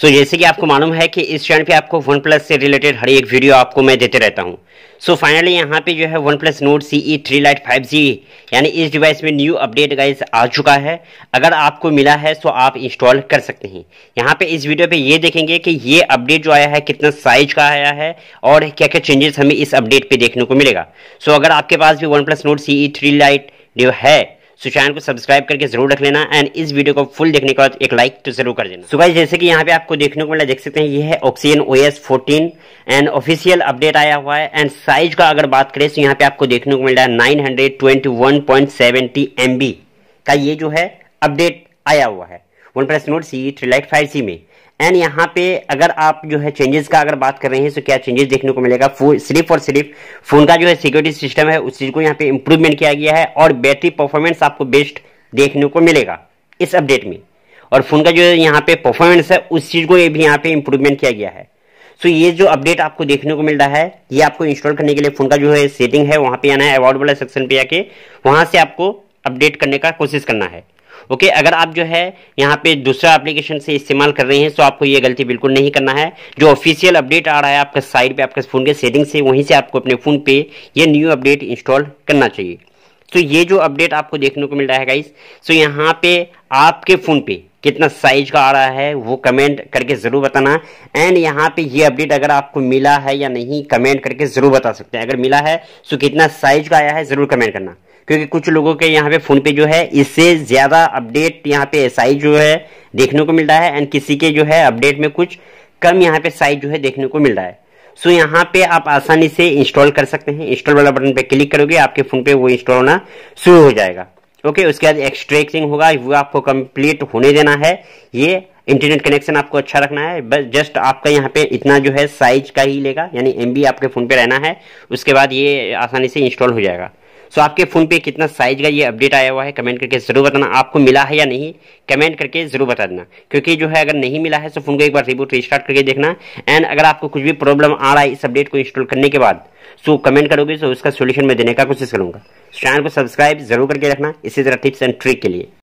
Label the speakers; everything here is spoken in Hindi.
Speaker 1: सो so, जैसे कि आपको मालूम है कि इस चैनल पे आपको वन प्लस से रिलेटेड हर एक वीडियो आपको मैं देते रहता हूँ सो फाइनली यहाँ पे जो है OnePlus Nord C E three lite five G यानी इस डिवाइस में न्यू अपडेट गाइस आ चुका है अगर आपको मिला है तो आप इंस्टॉल कर सकते हैं यहाँ पे इस वीडियो पे ये देखेंगे कि ये अपडेट जो आया है कितना साइज का आया है और क्या क्या चेंजेस हमें इस अपडेट पर देखने को मिलेगा सो so, अगर आपके पास भी OnePlus Nord C E three lite जो है सुशांत चैनल को सब्सक्राइब करके जरूर रख लेना एंड इस वीडियो को फुल देखने के बाद एक लाइक तो जरूर कर देना सुबह जैसे कि यहाँ पे आपको देखने को मिला देख सकते हैं ये है oxygen O S fourteen and official update आया हुआ है एंड साइज का अगर बात करें तो यहाँ पे आपको देखने को मिल रहा है nine hundred twenty one point seventy M B का ये जो है अपडेट आया हुआ है OnePlus Nord C three lite five C में एंड यहाँ पे अगर आप जो है चेंजेस का अगर बात कर रहे हैं तो क्या चेंजेस देखने को मिलेगा सिर्फ और सिर्फ फ़ोन का जो है सिक्योरिटी सिस्टम है उस चीज़ को यहाँ पे इम्प्रूवमेंट किया गया है और बैटरी परफॉर्मेंस आपको बेस्ट देखने को मिलेगा इस अपडेट में और फ़ोन का जो है यहाँ पे परफॉर्मेंस है उस चीज़ को ये भी यहाँ पे इम्प्रूवमेंट किया गया है सो ये जो अपडेट आपको देखने को मिल रहा है ये आपको इंस्टॉल करने के लिए फ़ोन का जो है सेटिंग है वहाँ पे आना है अवार्ड वाला सेक्शन पे आके वहाँ से आपको अपडेट करने का कोशिश करना है ओके अगर आप जो है यहाँ पे दूसरा एप्लीकेशन से इस्तेमाल कर रहे हैं तो आपको ये गलती बिल्कुल नहीं करना है जो ऑफिशियल अपडेट आ रहा है आपके साइड पे आपके फ़ोन के सेटिंग से वहीं से आपको अपने फ़ोन पे ये न्यू अपडेट इंस्टॉल करना चाहिए तो ये जो अपडेट आपको देखने को मिल रहा है गाइस तो यहाँ पे आपके फ़ोन पे कितना साइज का आ रहा है वो कमेंट करके ज़रूर बताना एंड यहाँ पे ये अपडेट अगर आपको मिला है या नहीं कमेंट करके ज़रूर बता सकते हैं अगर मिला है तो कितना साइज का आया है ज़रूर कमेंट करना क्योंकि कुछ लोगों के यहाँ पे फ़ोन पे जो है इससे ज़्यादा अपडेट यहाँ पे साइज जो है देखने को मिल रहा है एंड किसी के जो है अपडेट में कुछ कम यहाँ पे साइज जो है देखने को मिल रहा है सो so, यहाँ पे आप आसानी से इंस्टॉल कर सकते हैं इंस्टॉल वाला बटन पे क्लिक करोगे आपके फ़ोन पे वो इंस्टॉल होना शुरू हो जाएगा ओके उसके बाद एक्सट्रेक्टिंग होगा वो आपको कंप्लीट होने देना है ये इंटरनेट कनेक्शन आपको अच्छा रखना है बस जस्ट आपका यहाँ पे इतना जो है साइज का ही लेगा यानी एम आपके फ़ोन पे रहना है उसके बाद ये आसानी से इंस्टॉल हो जाएगा सो आपके फ़ोन पे कितना साइज का ये अपडेट आया हुआ है कमेंट करके ज़रूर बताना आपको मिला है या नहीं कमेंट करके ज़रूर बता देना क्योंकि जो है अगर नहीं मिला है तो फ़ोन को एक बार रिबूट रिस्टार्ट करके देखना एंड अगर आपको कुछ भी प्रॉब्लम आ रहा है इस अपडेट को इंस्टॉल करने के बाद सो तो कमेंट करोगे तो उसका सोल्यूशन मैं देने का कोशिश करूँगा चैनल को सब्सक्राइब जरूर करके रखना इसी तरह टिप्स एंड ट्रिक के लिए